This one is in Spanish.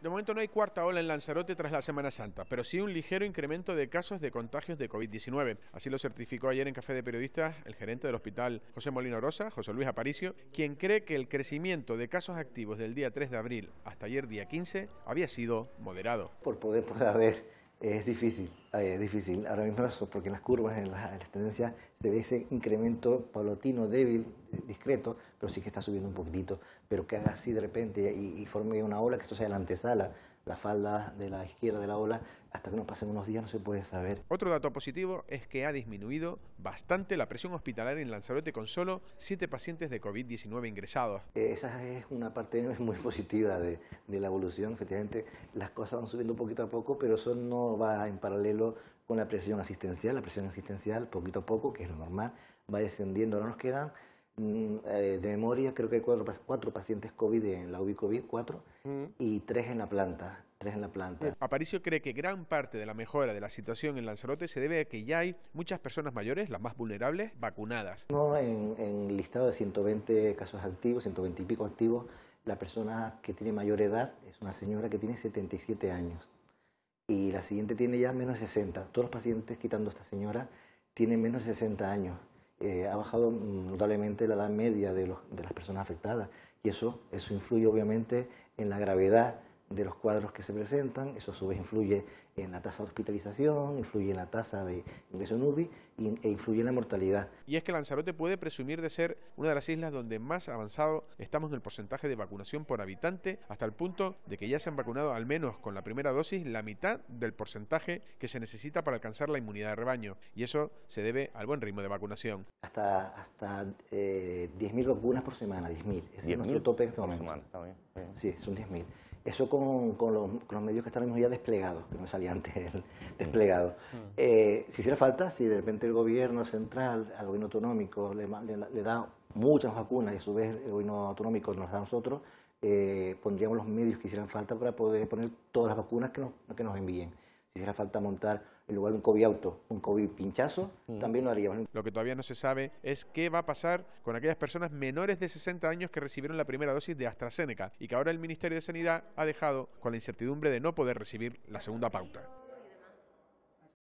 De momento no hay cuarta ola en Lanzarote tras la Semana Santa, pero sí un ligero incremento de casos de contagios de COVID-19. Así lo certificó ayer en Café de Periodistas el gerente del hospital José Molino Rosa, José Luis Aparicio, quien cree que el crecimiento de casos activos del día 3 de abril hasta ayer día 15 había sido moderado. Por poder poder haber, eh, es difícil, eh, es difícil ahora mismo porque en las curvas, en las tendencias, se ve ese incremento paulatino débil discreto, pero sí que está subiendo un poquitito, pero que haga así de repente y, forme una ola, que esto sea la antesala, la falda de la izquierda de la ola, hasta que nos pasen unos días no se puede saber. Otro dato positivo es que ha disminuido bastante la presión hospitalaria en Lanzarote con solo siete pacientes de COVID-19 ingresados. Esa es una parte muy positiva de, la evolución, efectivamente las cosas van subiendo poquito a poco, pero eso no va en paralelo con la presión asistencial, la presión asistencial poquito a poco, que es lo normal, va descendiendo, no nos quedan Mm, eh, de memoria, creo que hay cuatro, pacientes COVID en la ubi cuatro, mm. y tres en la planta. Tres en la planta. Mm. Aparicio cree que gran parte de la mejora de la situación en Lanzarote se debe a que ya hay muchas personas mayores, las más vulnerables, vacunadas. No, en, el listado de 120 casos activos, 120 y pico activos, la persona que tiene mayor edad es una señora que tiene 77 años y la siguiente tiene ya menos de 60. Todos los pacientes, quitando a esta señora, tienen menos de 60 años. Eh, ha bajado notablemente la edad media de, de las personas afectadas y eso, eso influye obviamente en la gravedad de los cuadros que se presentan, eso a su vez influye en la tasa de hospitalización, influye en la tasa de ingreso en e influye en la mortalidad. Y es que Lanzarote puede presumir de ser una de las islas donde más avanzado estamos en el porcentaje de vacunación por habitante, hasta el punto de que ya se han vacunado al menos con la primera dosis la mitad del porcentaje que se necesita para alcanzar la inmunidad de rebaño, y eso se debe al buen ritmo de vacunación. Hasta, hasta eh, 10.000 vacunas por semana, 10.000, es nuestro tope en este Sí, son 10.000. Eso con, los, medios que están ya desplegados, que no salía antes el mm. desplegado. Mm. Eh, si hiciera falta, si de repente el gobierno central, al gobierno autonómico, le, da muchas vacunas y a su vez el gobierno autonómico nos da a nosotros, eh, pondríamos los medios que hicieran falta para poder poner todas las vacunas que nos envíen. Si hiciera falta montar en lugar de un COVID auto, un COVID pinchazo, mm. también lo haríamos. Lo que todavía no se sabe es qué va a pasar con aquellas personas menores de 60 años que recibieron la primera dosis de AstraZeneca y que ahora el Ministerio de Sanidad ha dejado con la incertidumbre de no poder recibir la segunda pauta.